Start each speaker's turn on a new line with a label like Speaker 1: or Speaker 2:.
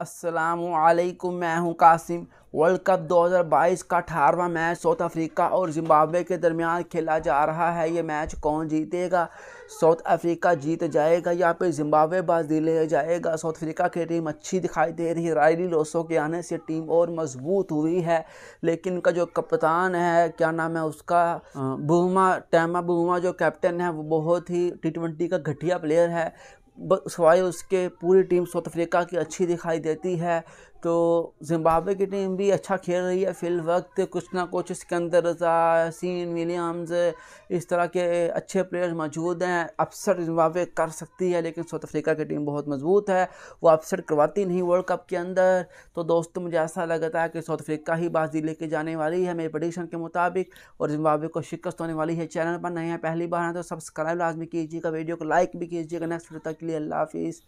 Speaker 1: असलकुम मैं हूं कासिम वर्ल्ड कप 2022 का अठारहवा मैच साउथ अफ्रीका और जिम्बाब्वे के दरमियान खेला जा रहा है ये मैच कौन जीतेगा साउथ अफ्रीका जीत जाएगा या फिर जिम्बाब्वे बाजी ले जाएगा साउथ अफ्रीका की टीम अच्छी दिखाई दे रही है रायली लोसो के आने से टीम और मजबूत हुई है लेकिन उनका जो कप्तान है क्या नाम है उसका बूमा टैमा बूमा जो कैप्टन है वो बहुत ही टी ट्वेंटी का घटिया प्लेयर है सवाए उसके पूरी टीम साउथ अफ्रीका की अच्छी दिखाई देती है तो जिम्बाब्वे की टीम भी अच्छा खेल रही है फिल वक्त कुछ ना कुछ सिकंदर रजा सीन विलियम्स इस तरह के अच्छे प्लेयर्स मौजूद हैं अपसेट जिम्बाब्वे कर सकती है लेकिन साउथ अफ्रीका की टीम बहुत मजबूत है वो अपसेट करवाती नहीं वर्ल्ड कप के अंदर तो दोस्तों मुझे ऐसा लगता है कि साउथ अफ्रीका ही बाजी लेके जाने वाली है मेरे प्रडिक्शन के मुताबिक और जिम्बाब्वे को शिकस्त होने वाली है चैनल पर नहीं है पहली बार है तो सब्सक्राइब लाजमी कीजिएगा वीडियो को लाइक भी कीजिएगा नेक्स्ट वीडियो तक के लिए अल्लाह हाफिज़